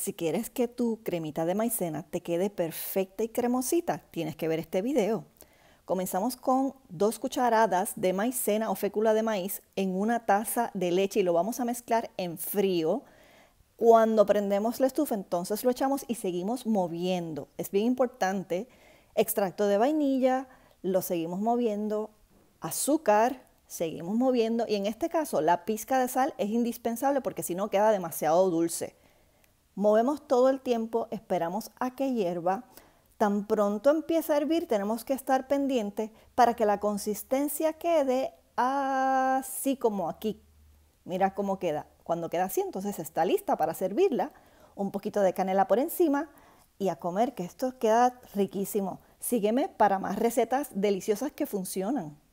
Si quieres que tu cremita de maicena te quede perfecta y cremosita, tienes que ver este video. Comenzamos con dos cucharadas de maicena o fécula de maíz en una taza de leche y lo vamos a mezclar en frío. Cuando prendemos la estufa, entonces lo echamos y seguimos moviendo. Es bien importante. Extracto de vainilla, lo seguimos moviendo. Azúcar, seguimos moviendo. Y en este caso, la pizca de sal es indispensable porque si no queda demasiado dulce movemos todo el tiempo, esperamos a que hierva. Tan pronto empieza a hervir, tenemos que estar pendientes para que la consistencia quede así como aquí. Mira cómo queda. Cuando queda así, entonces está lista para servirla. Un poquito de canela por encima y a comer, que esto queda riquísimo. Sígueme para más recetas deliciosas que funcionan.